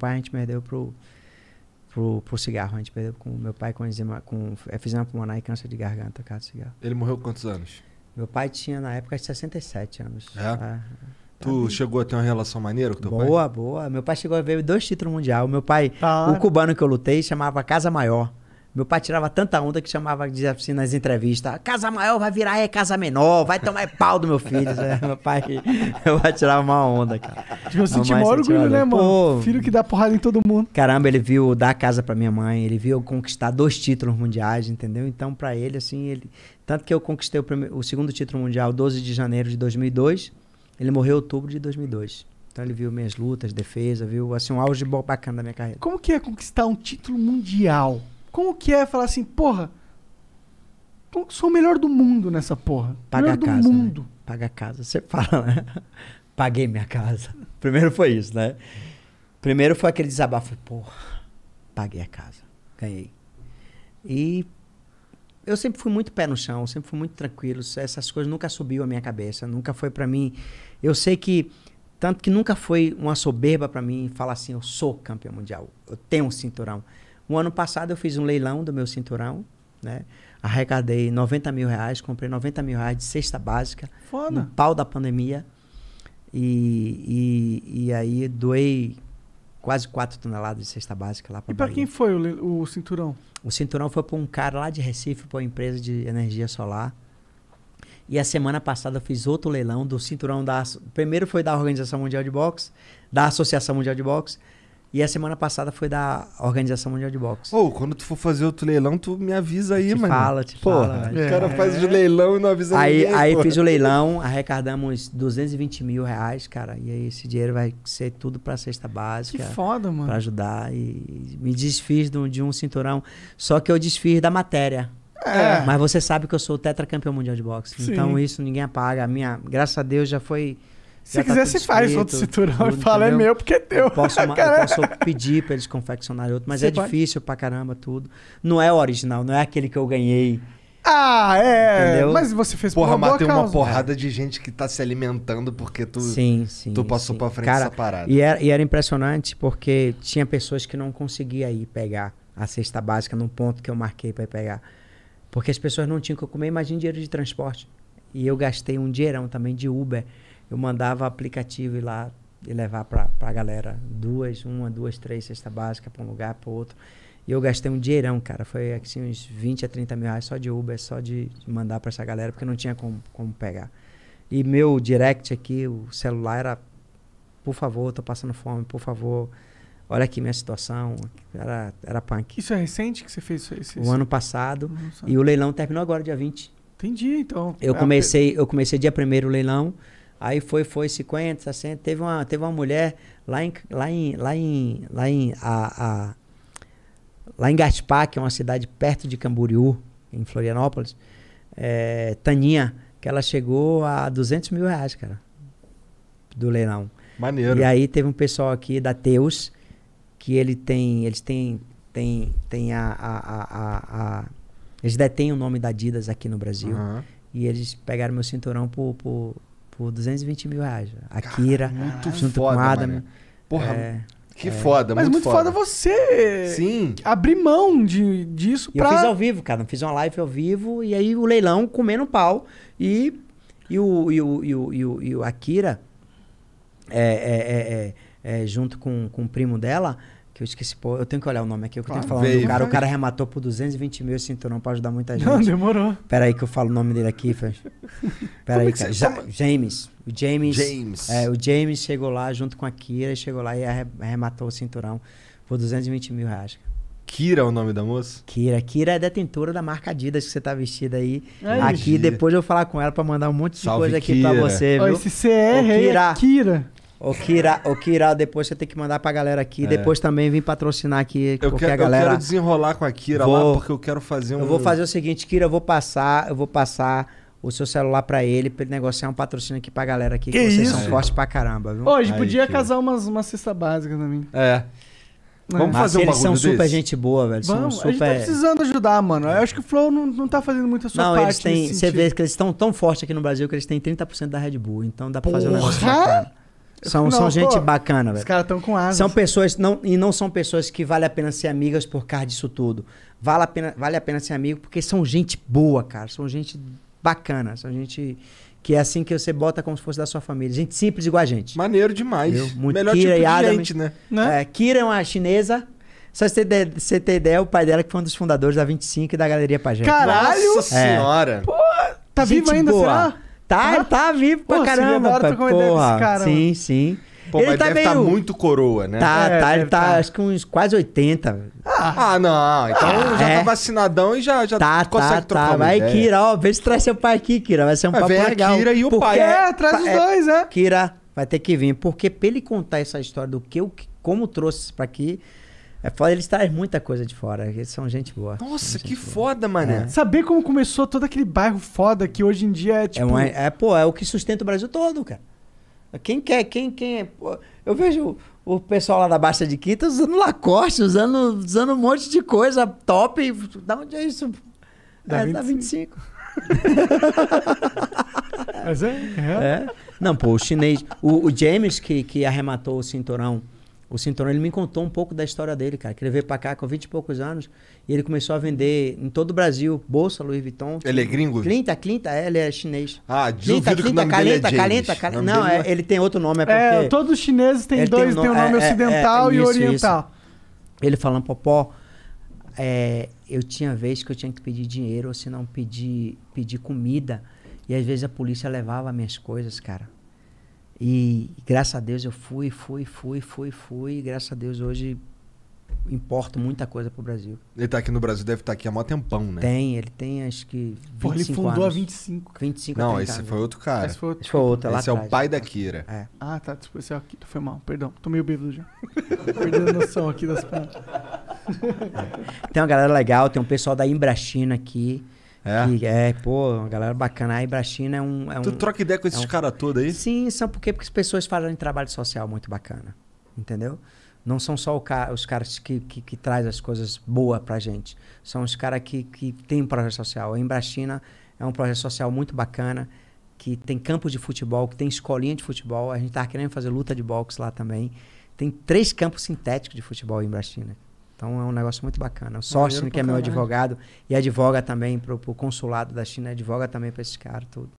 pai a gente perdeu pro, pro, pro cigarro. A gente perdeu com meu pai com enzima, com efizema é, pulmonar e câncer de garganta, cara, cigarro. Ele morreu com quantos anos? Meu pai tinha na época 67 anos. É? Ah, tá? Tu chegou a ter uma relação maneira com teu boa, pai? Boa, boa. Meu pai chegou a ver dois títulos mundial. Meu pai, tá. o cubano que eu lutei, chamava Casa Maior. Meu pai tirava tanta onda que chamava, dizia assim nas entrevistas: Casa maior vai virar é casa menor, vai tomar pau do meu filho. É, meu pai, eu pai tirava uma onda, cara. Tipo, eu senti maior orgulho, né, mano? Pô, filho que dá porrada em todo mundo. Caramba, ele viu dar a casa pra minha mãe, ele viu eu conquistar dois títulos mundiais, entendeu? Então, pra ele, assim, ele. Tanto que eu conquistei o, primeiro, o segundo título mundial 12 de janeiro de 2002, ele morreu em outubro de 2002. Então ele viu minhas lutas, defesa, viu assim um auge bacana da minha carreira. Como que é conquistar um título mundial? Como que é falar assim, porra, sou o melhor do mundo nessa porra. Paga a casa. Do mundo. Né? Paga a casa. Você fala, né? Paguei minha casa. Primeiro foi isso, né? Primeiro foi aquele desabafo, porra, paguei a casa. Ganhei. E eu sempre fui muito pé no chão, sempre fui muito tranquilo. Essas coisas nunca subiu a minha cabeça, nunca foi para mim. Eu sei que tanto que nunca foi uma soberba para mim falar assim, eu sou campeão mundial, eu tenho um cinturão. O ano passado eu fiz um leilão do meu cinturão, né? Arrecadei 90 mil reais, comprei 90 mil reais de cesta básica. Foda. No pau da pandemia. E, e, e aí doei quase 4 toneladas de cesta básica lá para E para quem foi o, o, cinturão? O cinturão foi para um cara lá de Recife, para uma empresa de energia solar. E a semana passada eu fiz outro leilão do cinturão da. Primeiro foi da Organização Mundial de Boxe, da Associação Mundial de Boxe. E a semana passada foi da Organização Mundial de Boxe. Ô, oh, quando tu for fazer outro leilão, tu me avisa aí, te mano. Fala, te porra, fala. O cara é. faz o leilão e não avisa aí, ninguém. Aí fiz o leilão, arrecadamos 220 mil reais, cara. E aí esse dinheiro vai ser tudo pra cesta básica. Que foda, mano. Pra ajudar. E me desfiz de um cinturão. Só que eu desfiz da matéria. É. Mas você sabe que eu sou tetracampeão mundial de boxe. Sim. Então isso ninguém apaga. A minha, graças a Deus, já foi se tá quiser, se faz outro cinturão tudo, e fala, é entendeu? é meu porque é teu. Eu posso, eu posso pedir para eles confeccionarem outro, mas Você é pode? difícil pra caramba tudo. Não é o original, não é aquele que eu ganhei. Ah, é. Entendeu? Mas você fez Porra, matei uma porrada de gente que tá se alimentando porque tu, sim, sim, tu passou sim. pra frente Cara, dessa parada. E era, e era impressionante porque tinha pessoas que não conseguia ir pegar a cesta básica no ponto que eu marquei para pegar. Porque as pessoas não tinham o que comer, imagina dinheiro de transporte. E eu gastei um dinheirão também de Uber eu mandava aplicativo ir lá e levar para a galera duas, uma, duas, três cesta básica para um lugar, para outro. E eu gastei um dinheirão, cara. Foi assim, uns 20 a 30 mil reais só de Uber, só de mandar para essa galera, porque não tinha como, como pegar. E meu direct aqui, o celular era, por favor, tô passando fome, por favor, olha aqui minha situação. Era, era punk. Isso é recente que você fez isso? isso o ano passado. E o leilão terminou agora, dia 20. Entendi, então. Eu é, comecei, eu comecei dia 1 o leilão. Aí foi, foi 50, 60. Teve uma, teve uma mulher lá em, lá em, lá em, lá em, a, a lá em Gaspar, que é uma cidade perto de Camboriú, em Florianópolis, é, Taninha, que ela chegou a 200 mil reais, cara, do leilão. Maneiro. E aí teve um pessoal aqui da Teus, que ele tem, eles têm, tem, tem a, a, a, a eles detêm o nome da Adidas aqui no Brasil. Uhum. E eles pegaram meu cinturão por, por por 220 mil reais. Akira, muito junto foda, com Adam. Mané. Porra, é, que é. foda, Mas muito foda. foda. você Sim. abrir mão de, disso e pra... Eu fiz ao vivo, cara. Fiz uma live ao vivo e aí o leilão comendo pau. E, e, o, e, o, e, o, e o, e o Akira, é, é, junto com, com o primo dela, que eu esqueci, pô, eu tenho que olhar o nome aqui, eu ah, tenho que falar veio, o cara. O cara rematou por 220 mil esse cinturão pra ajudar muita gente. Não, demorou. Pera aí que eu falo o nome dele aqui, Fran. Pera aí, é cara. Ja é- James. O James. James. É, o James chegou lá junto com a Kira, chegou lá e arrematou o cinturão por 220 mil reais. Kira é o nome da moça? Kira. Kira é detentora da marca Adidas que você tá vestida aí. Ai, aqui, depois eu vou falar com ela pra mandar um monte de Salve, coisa aqui Kira. pra você, viu? Esse CR Ô, Kira. é Kira. O que, irá, o que irá depois você tem que mandar pra galera aqui. É. Depois também vim patrocinar aqui eu qualquer galera. Eu quero desenrolar com a Kira vou, lá porque eu quero fazer um. Eu vou fazer o seguinte, Kira, eu vou passar, eu vou passar o seu celular para ele pra ele negociar um patrocínio aqui pra galera aqui. Que, que vocês isso? são fortes pra caramba, viu? Hoje podia Kira. casar umas, uma cesta básica também. É. Né? Vamos Mas fazer um eles são desse? super gente boa, velho. Vamos, são super... A gente tá precisando ajudar, mano. Eu acho que o Flow não, não tá fazendo muita sua não, parte. Não, eles têm... Você vê que eles estão tão fortes aqui no Brasil que eles têm 30% da Red Bull. Então dá pra Porra? fazer um negócio bacana. São, não, são pô, gente bacana, velho. Os caras estão com asas. São pessoas, não, e não são pessoas que vale a pena ser amigas por causa disso tudo. Vale a pena, vale a pena ser amigo porque são gente boa, cara. São gente bacana. São gente que é assim que você bota como se fosse da sua família. Gente simples igual a gente. Maneiro demais. Melhor Kira tipo de Adam, gente, né? né? É, Kira é uma chinesa. Só você ter, você ter ideia, o pai dela que foi um dos fundadores da 25 e da Galeria Pajé. Caralho! Nossa é. senhora! Pô, tá viva ainda, boa. será? Tá, ele tá vivo pra caramba. Agora tô com porra, cara, sim, sim. Pô, ele mas tá deve tá meio... tá muito coroa, né? Tá, é, tá, ele tá, tá, acho que uns quase 80. Ah, ah não. Então ah, já é. tá vacinadão e já, já tá, tá consegue tá, trocar tá. Vai, ideia. Kira, ó, vê se traz seu pai aqui, Kira. Vai ser um mas papo vem legal. A Kira e o porque... pai. Né? É, traz os é, dois, é. Kira vai ter que vir. Porque pra ele contar essa história do que, como trouxe pra aqui, é foda, eles trazem muita coisa de fora. Eles são gente boa. Nossa, gente que boa. foda, é. mané. É. Saber como começou todo aquele bairro foda que hoje em dia é, é tipo. É, uma, é, pô, é o que sustenta o Brasil todo, cara. Quem quer, quem, quem. É, pô, eu vejo o pessoal lá da Baixa de Quinta usando Lacoste, usando, usando um monte de coisa top. Da onde é isso? Da é, 25. Da 25. Mas é, é. é. Não, pô, o chinês. O, o James, que, que arrematou o cinturão o Cinturão, ele me contou um pouco da história dele, cara. Que ele veio pra cá com 20 e poucos anos e ele começou a vender em todo o Brasil bolsa Louis Vuitton. Ele é gringo? Clinta, Clinta, é, ele é chinês. Ah, é Clinta, Clinta, Calenta, é Calenta, Calenta. Não, é, ele tem outro nome. É, é porque é todos os chineses têm dois, tem o um nome, é, ocidental e oriental. Isso. Ele falando, popó, eu tinha vez que eu tinha que pedir dinheiro ou se não pedir, pedir comida. E às vezes a polícia levava minhas coisas, cara. E graças a Deus eu fui, fui, fui, fui, fui. E, graças a Deus hoje importa muita coisa pro Brasil. Ele tá aqui no Brasil, deve estar tá aqui há mó tempão, né? Tem, ele tem acho que 25 Pô, ele fundou há 25. 25 Não, esse anos. foi outro cara. Esse foi outro. Esse, foi outro, esse é o pai da Kira. Né? É. Ah, tá, desculpa, esse é aqui, tá, foi mal, perdão. Tô meio bêbado já. Perdendo a noção aqui das coisas. tem uma galera legal, tem um pessoal da Embrachina aqui. É. Que, é, pô, uma galera bacana. A Ibrachina é um. É tu um, troca ideia com é esses um... caras todos aí? Sim, são porque, porque as pessoas fazem trabalho social muito bacana. Entendeu? Não são só ca... os caras que, que, que traz as coisas boas pra gente. São os caras que, que têm um projeto social. A Embrachina é um projeto social muito bacana, que tem campos de futebol, que tem escolinha de futebol. A gente tá querendo fazer luta de boxe lá também. Tem três campos sintéticos de futebol em Brasília. Então é um negócio muito bacana. O Sócio, que é meu advogado, e advoga também para o consulado da China, advoga também para esse cara tudo.